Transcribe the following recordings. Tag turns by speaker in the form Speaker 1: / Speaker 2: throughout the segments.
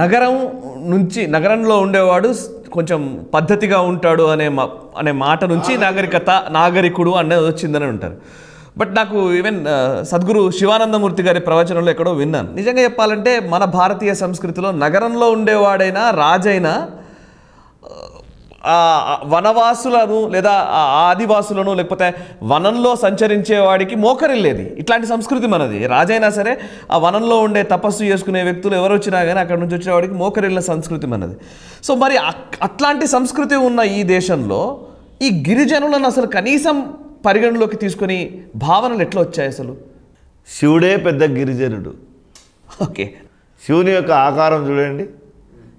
Speaker 1: నగరం నుంచి నగరంలో ఉండేవాడు కొంచెం పద్ధతిగా ఉంటాడు అనే మా అనే మాట నుంచి నాగరికత నాగరికుడు అనేది వచ్చిందని ఉంటారు బట్ నాకు ఈవెన్ సద్గురు శివానందమూర్తి గారి ప్రవచనంలో ఎక్కడో విన్నాను నిజంగా చెప్పాలంటే మన భారతీయ సంస్కృతిలో నగరంలో ఉండేవాడైనా రాజైనా వనవాసులను లేదా ఆదివాసులను లేకపోతే వనంలో సంచరించేవాడికి మోకరిల్లేది ఇట్లాంటి సంస్కృతి మనది రాజైనా సరే ఆ వనంలో ఉండే తపస్సు చేసుకునే వ్యక్తులు ఎవరు వచ్చినా కానీ అక్కడ నుంచి వచ్చినవాడికి వాడికి మోకరిల్లిన సంస్కృతి మనది సో మరి అట్లాంటి సంస్కృతి ఉన్న ఈ దేశంలో ఈ గిరిజనులను అసలు కనీసం పరిగణలోకి తీసుకొని భావనలు ఎట్లా వచ్చాయి అసలు
Speaker 2: శివుడే పెద్ద గిరిజనుడు ఓకే శివుని యొక్క ఆకారం చూడండి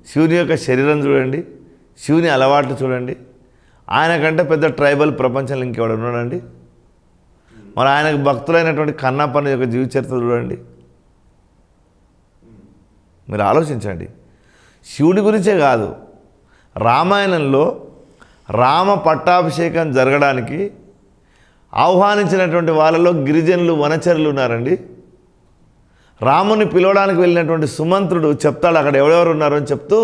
Speaker 2: శివుని యొక్క శరీరం చూడండి శివుని అలవాట్లు చూడండి ఆయన కంటే పెద్ద ట్రైబల్ ప్రపంచంలో ఇంకెవడు ఉన్నాడండి మరి ఆయనకు భక్తులైనటువంటి కన్నాపన్న యొక్క జీవిత చరిత్ర చూడండి మీరు ఆలోచించండి శివుడి గురించే కాదు రామాయణంలో రామ పట్టాభిషేకం జరగడానికి ఆహ్వానించినటువంటి వాళ్ళలో గిరిజనులు వనచరులు ఉన్నారండి రాముని పిలవడానికి వెళ్ళినటువంటి సుమంత్రుడు చెప్తాడు అక్కడ ఎవరెవరు ఉన్నారో అని చెప్తూ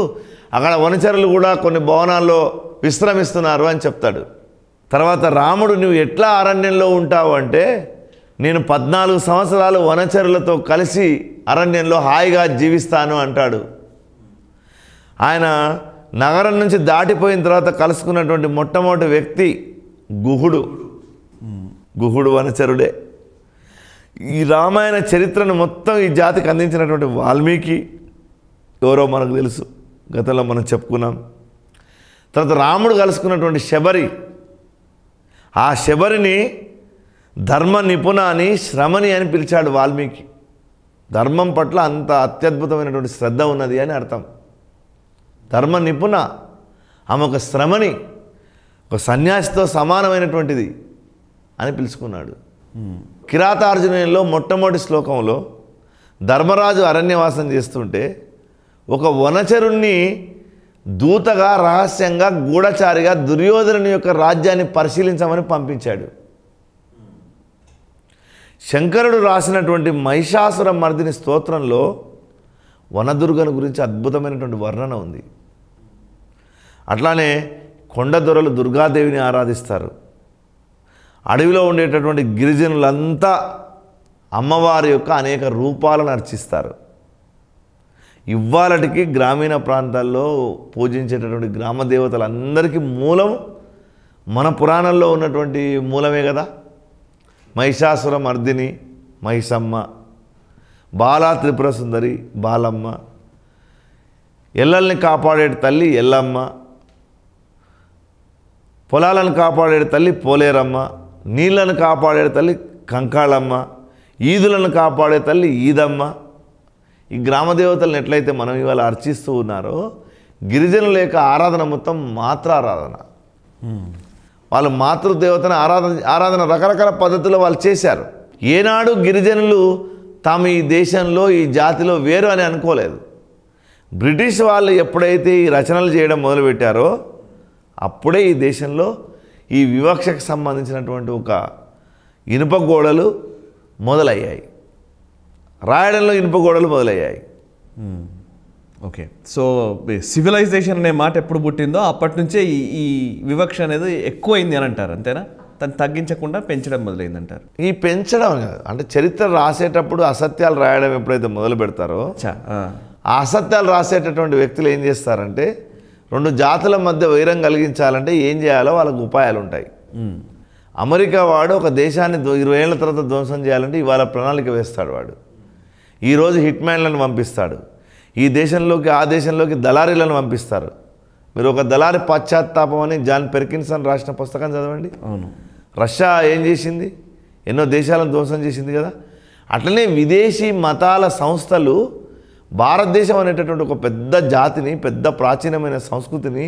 Speaker 2: అక్కడ వనచరులు కూడా కొన్ని భవనాల్లో విశ్రమిస్తున్నారు అని చెప్తాడు తర్వాత రాముడు నువ్వు ఎట్లా అరణ్యంలో ఉంటావు అంటే నేను పద్నాలుగు సంవత్సరాలు వనచరులతో కలిసి అరణ్యంలో హాయిగా జీవిస్తాను అంటాడు ఆయన నగరం నుంచి దాటిపోయిన తర్వాత కలుసుకున్నటువంటి మొట్టమొదటి వ్యక్తి గుహుడు గుహుడు వనచరుడే ఈ రామాయణ చరిత్రను మొత్తం ఈ జాతికి అందించినటువంటి వాల్మీకి ఎవరో మనకు తెలుసు గతంలో మనం చెప్పుకున్నాం తర్వాత రాముడు కలుసుకున్నటువంటి శబరి ఆ శబరిని ధర్మ నిపుణ అని శ్రమని అని పిలిచాడు వాల్మీకి ధర్మం పట్ల అంత అత్యద్భుతమైనటువంటి శ్రద్ధ ఉన్నది అని అర్థం ధర్మ నిపుణ ఆమె ఒక శ్రమని ఒక సన్యాసితో సమానమైనటువంటిది అని పిలుచుకున్నాడు కిరాతార్జునంలో మొట్టమొదటి శ్లోకంలో ధర్మరాజు అరణ్యవాసం చేస్తుంటే ఒక వనచరుణ్ణి దూతగా రహస్యంగా గూఢచారిగా దుర్యోధనుని యొక్క రాజ్యాన్ని పరిశీలించమని పంపించాడు శంకరుడు రాసినటువంటి మహిషాసుర మర్దిని స్తోత్రంలో వనదుర్గను గురించి అద్భుతమైనటువంటి వర్ణన ఉంది అట్లానే కొండదొరలు దుర్గాదేవిని ఆరాధిస్తారు అడవిలో ఉండేటటువంటి గిరిజనులంతా అమ్మవారి యొక్క అనేక రూపాలను అర్చిస్తారు ఇవ్వాలటికి గ్రామీణ ప్రాంతాల్లో పూజించేటటువంటి గ్రామ దేవతలందరికీ మూలం మన పురాణంలో ఉన్నటువంటి మూలమే కదా మహిషాసుర మర్దిని మహిషమ్మ బాలా త్రిపుర సుందరి బాలమ్మ ఎల్లల్ని కాపాడే తల్లి ఎల్లమ్మ పొలాలను కాపాడే తల్లి పోలేరమ్మ నీళ్లను కాపాడే తల్లి కంకాళమ్మ ఈదులను కాపాడే తల్లి ఈదమ్మ ఈ గ్రామ దేవతలను ఎట్లయితే మనం ఇవాళ అర్చిస్తూ ఉన్నారో గిరిజనుల యొక్క ఆరాధన మొత్తం ఆరాధన వాళ్ళు మాతృదేవతను ఆరాధన ఆరాధన రకరకాల పద్ధతిలో వాళ్ళు చేశారు ఏనాడు గిరిజనులు తాము ఈ దేశంలో ఈ జాతిలో వేరు అని అనుకోలేదు బ్రిటిష్ వాళ్ళు ఎప్పుడైతే ఈ రచనలు చేయడం మొదలుపెట్టారో అప్పుడే ఈ దేశంలో ఈ వివక్షకు సంబంధించినటువంటి ఒక ఇనుప గోడలు మొదలయ్యాయి రాయడంలో ఇనుప గోడలు మొదలయ్యాయి ఓకే సో
Speaker 1: సివిలైజేషన్ అనే మాట ఎప్పుడు పుట్టిందో అప్పటి నుంచే ఈ వివక్ష అనేది ఎక్కువైంది అని అంటారు అంతేనా తను
Speaker 2: తగ్గించకుండా పెంచడం మొదలైందంటారు ఈ పెంచడం అంటే చరిత్ర రాసేటప్పుడు అసత్యాలు రాయడం ఎప్పుడైతే మొదలు పెడతారో ఆ అసత్యాలు రాసేటటువంటి వ్యక్తులు ఏం చేస్తారంటే రెండు జాతుల మధ్య వైరం కలిగించాలంటే ఏం చేయాలో వాళ్ళకు ఉపాయాలు ఉంటాయి hmm. అమెరికా వాడు ఒక దేశాన్ని ఇరవై ఏళ్ళ తర్వాత ధ్వంసం చేయాలంటే ఇవాళ ప్రణాళిక వేస్తాడు వాడు ఈరోజు హిట్ మ్యాన్లను పంపిస్తాడు ఈ దేశంలోకి ఆ దేశంలోకి దళారీలను పంపిస్తారు మీరు ఒక దళారి పశ్చాత్తాపం అని జాన్ పెర్కిన్సన్ రాసిన పుస్తకం చదవండి అవును రష్యా ఏం చేసింది ఎన్నో దేశాలను ధ్వంసం చేసింది కదా అట్లనే విదేశీ మతాల సంస్థలు భారతదేశం అనేటటువంటి ఒక పెద్ద జాతిని పెద్ద ప్రాచీనమైన సంస్కృతిని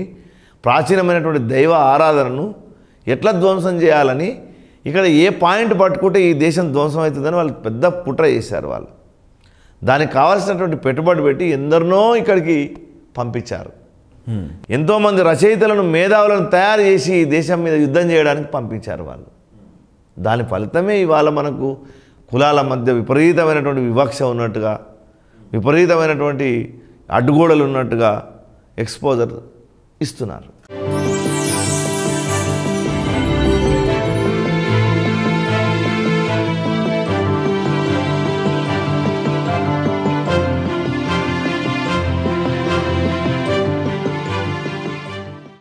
Speaker 2: ప్రాచీనమైనటువంటి దైవ ఆరాధనను ఎట్లా ధ్వంసం చేయాలని ఇక్కడ ఏ పాయింట్ పట్టుకుంటే ఈ దేశం ధ్వంసం అవుతుందని వాళ్ళు పెద్ద పుట్ర చేశారు వాళ్ళు దానికి కావాల్సినటువంటి పెట్టుబడి పెట్టి ఎందరినో ఇక్కడికి పంపించారు ఎంతోమంది రచయితలను మేధావులను తయారు చేసి దేశం మీద యుద్ధం చేయడానికి పంపించారు వాళ్ళు దాని ఫలితమే ఇవాళ మనకు కులాల మధ్య విపరీతమైనటువంటి వివక్ష ఉన్నట్టుగా విపరీతమైనటువంటి అడ్డుగోడలు ఉన్నట్టుగా ఎక్స్పోజర్ ఇస్తున్నారు